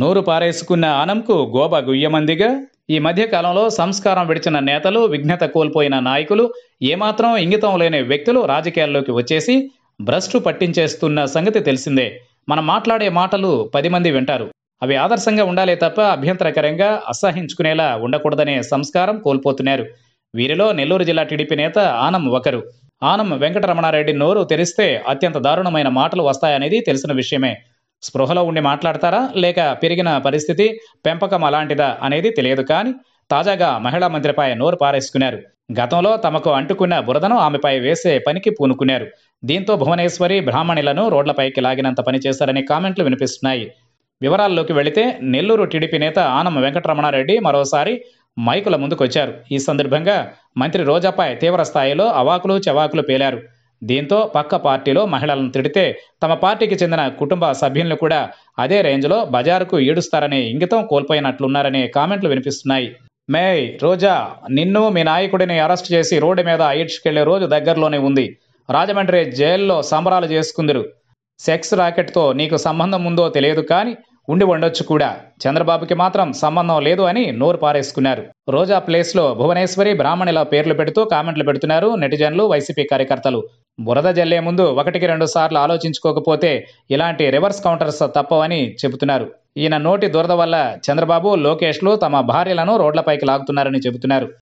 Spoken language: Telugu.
నూరు పారేసుకున్న ఆనంకు గోబ గుయ్యమందిగా ఈ మధ్యకాలంలో సంస్కారం విడిచిన నేతలు విఘ్నత కోల్పోయిన నాయకులు ఏమాత్రం ఇంగితం లేని వ్యక్తులు రాజకీయాల్లోకి వచ్చేసి భ్రష్టు పట్టించేస్తున్న సంగతి తెలిసిందే మనం మాట్లాడే మాటలు పది మంది వింటారు అవి ఆదర్శంగా ఉండాలే తప్ప అభ్యంతరకరంగా అసహించుకునేలా ఉండకూడదనే సంస్కారం కోల్పోతున్నారు వీరిలో నెల్లూరు జిల్లా టీడీపీ నేత ఆనం ఒకరు ఆనం వెంకటరమణారెడ్డి నోరు తెరిస్తే అత్యంత దారుణమైన మాటలు వస్తాయనేది తెలిసిన విషయమే స్పృహలో ఉండి మాట్లాడతారా లేక పెరిగిన పరిస్థితి పెంపకం అలాంటిదా అనేది తెలియదు కానీ తాజాగా మహిళా మంత్రిపై నోరు పారేసుకున్నారు గతంలో తమకు అంటుకున్న బురదను ఆమెపై వేసే పనికి పూనుకున్నారు దీంతో భువనేశ్వరి బ్రాహ్మణులను రోడ్లపైకి లాగినంత పనిచేశారనే కామెంట్లు వినిపిస్తున్నాయి వివరాల్లోకి వెళితే నెల్లూరు టీడీపీ నేత ఆనం వెంకటరమణారెడ్డి మరోసారి మైకుల ముందుకొచ్చారు ఈ సందర్భంగా మంత్రి రోజాపై తీవ్ర స్థాయిలో అవాకులు చవాకులు పేలారు దీంతో పక్క పార్టీలో మహిళలను తిడితే తమ పార్టీకి చెందిన కుటుంబ సభ్యులను కూడా అదే రేంజ్లో బజారుకు ఈడుస్తారనే ఇంగితం కోల్పోయినట్లున్నారనే కామెంట్లు వినిపిస్తున్నాయి మే రోజా నిన్ను మీ నాయకుడిని అరెస్ట్ చేసి రోడ్డు మీద ఈడ్చుకెళ్లే రోజు దగ్గరలోనే ఉంది రాజమండ్రి జైల్లో సంబరాలు చేసుకుందరు సెక్స్ రాకెట్తో నీకు సంబంధం ఉందో తెలియదు కానీ ఉండి ఉండొచ్చు కూడా చంద్రబాబుకి మాత్రం సంబంధం లేదు అని నోరు పారేసుకున్నారు రోజా ప్లేస్లో భువనేశ్వరి బ్రాహ్మణిల పేర్లు పెడుతూ కామెంట్లు పెడుతున్నారు నెటిజన్లు వైసీపీ కార్యకర్తలు బురద జల్లే ముందు ఒకటికి రెండు సార్లు ఆలోచించుకోకపోతే ఇలాంటి రివర్స్ కౌంటర్స్ తప్పవని చెబుతున్నారు ఈయన నోటి దురద వల్ల చంద్రబాబు లోకేష్లు తమ భార్యలను రోడ్లపైకి లాగుతున్నారని చెబుతున్నారు